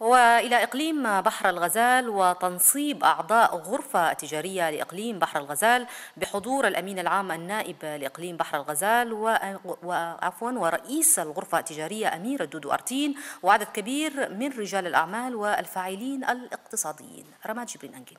وإلى إقليم بحر الغزال وتنصيب أعضاء غرفة تجارية لإقليم بحر الغزال بحضور الأمين العام النائب لإقليم بحر الغزال وعفوا ورئيس الغرفة التجارية أمير الدودو أرتين وعدد كبير من رجال الأعمال والفاعلين الاقتصاديين رماد جبرين أنجين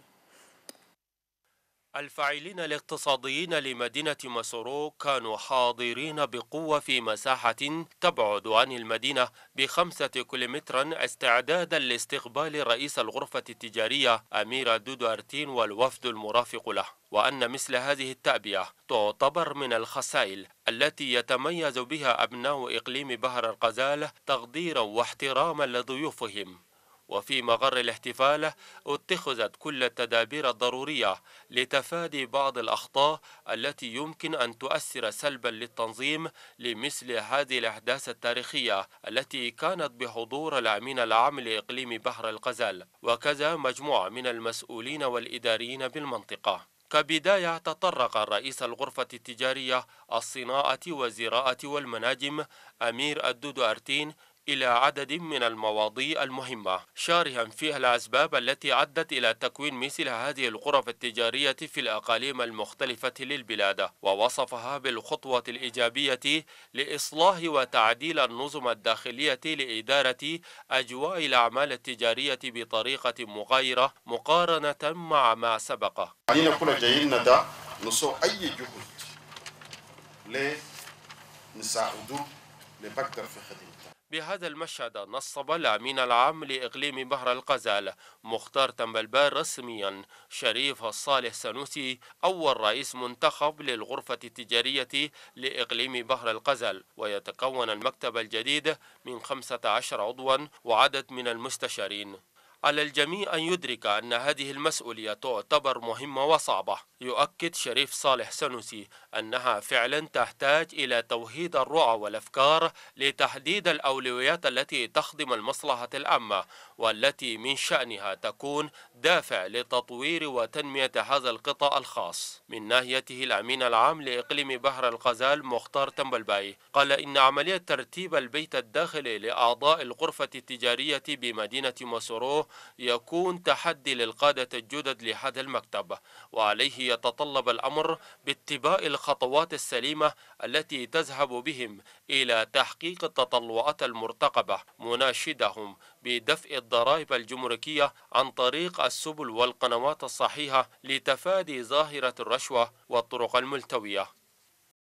الفاعلين الاقتصاديين لمدينة مسورو كانوا حاضرين بقوة في مساحة تبعد عن المدينة بخمسة كيلومترا استعدادا لاستقبال رئيس الغرفة التجارية أمير دودو أرتين والوفد المرافق له وأن مثل هذه التأبية تعتبر من الخسائل التي يتميز بها أبناء إقليم بحر القزال تقديرا واحتراما لضيوفهم وفي مغر الاحتفال اتخذت كل التدابير الضرورية لتفادي بعض الأخطاء التي يمكن أن تؤثر سلبا للتنظيم لمثل هذه الأحداث التاريخية التي كانت بحضور الأمين العام لإقليم بحر الغزال وكذا مجموعة من المسؤولين والإداريين بالمنطقة كبداية تطرق رئيس الغرفة التجارية الصناعة والزراعة والمناجم أمير الدودو أرتين إلى عدد من المواضيع المهمة شارها فيها الأسباب التي عدت إلى تكوين مثل هذه الغرف التجارية في الأقاليم المختلفة للبلاد ووصفها بالخطوة الإيجابية لإصلاح وتعديل النظم الداخلية لإدارة أجواء الأعمال التجارية بطريقة مغايرة مقارنة مع ما سبق لنساعده لبكتر في خدمته بهذا المشهد نصب الأمين العام لإقليم بحر القزال مختار تمبلبار رسميا شريف الصالح سنوسي أول رئيس منتخب للغرفة التجارية لإقليم بحر القزال ويتكون المكتب الجديد من 15 عضوا وعدد من المستشارين على الجميع أن يدرك أن هذه المسؤولية تعتبر مهمة وصعبة يؤكد شريف صالح سنوسي أنها فعلا تحتاج إلى توحيد الرعى والأفكار لتحديد الأولويات التي تخدم المصلحة العامة والتي من شأنها تكون دافع لتطوير وتنمية هذا القطاع الخاص من ناهيته الأمين العام لإقليم بحر الغزال مختار تنبلباي قال إن عملية ترتيب البيت الداخلي لأعضاء الغرفة التجارية بمدينة ماسورو يكون تحدي للقادة الجدد لهذا المكتب وعليه يتطلب الأمر باتباع الخطوات السليمة التي تذهب بهم إلى تحقيق التطلعات المرتقبة مناشدهم بدفع الضرائب الجمركية عن طريق السبل والقنوات الصحيحة لتفادي ظاهرة الرشوة والطرق الملتوية